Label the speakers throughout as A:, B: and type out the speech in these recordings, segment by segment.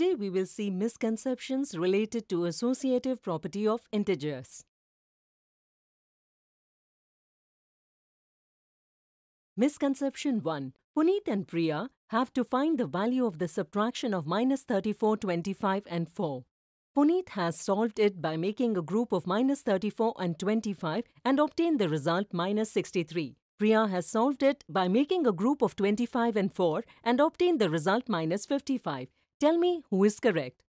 A: Today we will see misconceptions related to associative property of integers. Misconception 1. Puneet and Priya have to find the value of the subtraction of minus 34, 25 and 4. Puneet has solved it by making a group of minus 34 and 25 and obtained the result minus 63. Priya has solved it by making a group of 25 and 4 and obtained the result minus 55. Tell me who is correct.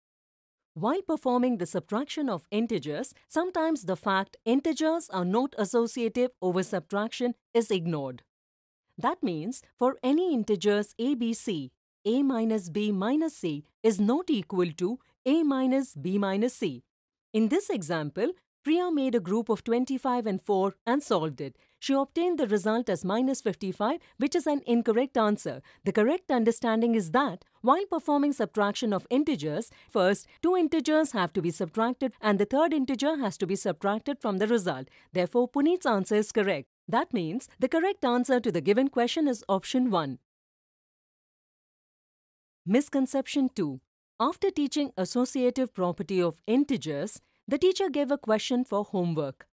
A: While performing the subtraction of integers, sometimes the fact integers are not associative over subtraction is ignored. That means for any integers a, b, c, a minus b minus c is not equal to a minus b minus c. In this example, Priya made a group of 25 and 4 and solved it. She obtained the result as minus 55, which is an incorrect answer. The correct understanding is that while performing subtraction of integers, first two integers have to be subtracted and the third integer has to be subtracted from the result. Therefore, Puneet's answer is correct. That means the correct answer to the given question is option 1. Misconception 2. After teaching associative property of integers, the teacher gave a question for homework.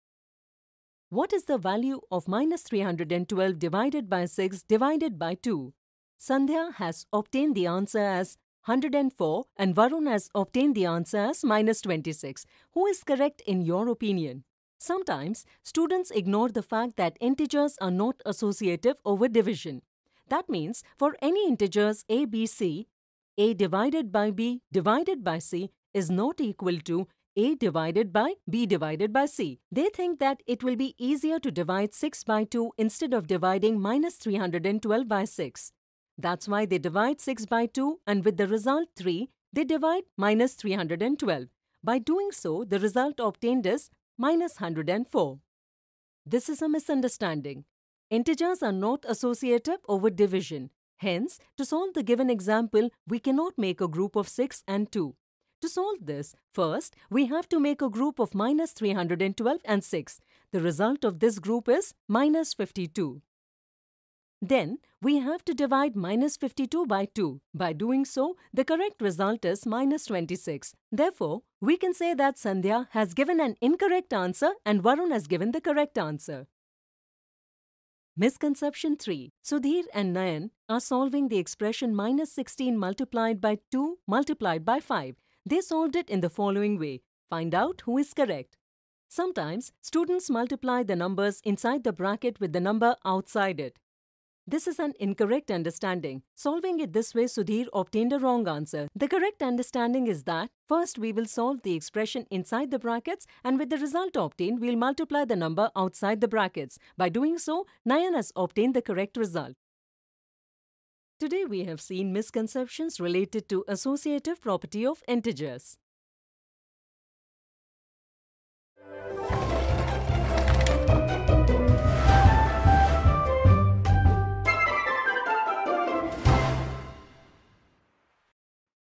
A: What is the value of minus 312 divided by 6 divided by 2? Sandhya has obtained the answer as 104 and Varun has obtained the answer as minus 26. Who is correct in your opinion? Sometimes, students ignore the fact that integers are not associative over division. That means, for any integers a, b, c, a divided by b divided by c is not equal to a divided by B divided by C. They think that it will be easier to divide 6 by 2 instead of dividing minus 312 by 6. That's why they divide 6 by 2 and with the result 3, they divide minus 312. By doing so, the result obtained is minus 104. This is a misunderstanding. Integers are not associative over division. Hence, to solve the given example, we cannot make a group of 6 and 2. To solve this, first, we have to make a group of minus 312 and 6. The result of this group is minus 52. Then, we have to divide minus 52 by 2. By doing so, the correct result is minus 26. Therefore, we can say that Sandhya has given an incorrect answer and Varun has given the correct answer. Misconception 3. Sudhir and Nayan are solving the expression minus 16 multiplied by 2 multiplied by 5. They solved it in the following way. Find out who is correct. Sometimes, students multiply the numbers inside the bracket with the number outside it. This is an incorrect understanding. Solving it this way, Sudhir obtained a wrong answer. The correct understanding is that first we will solve the expression inside the brackets and with the result obtained, we'll multiply the number outside the brackets. By doing so, Nayan has obtained the correct result. Today we have seen misconceptions related to associative property of integers.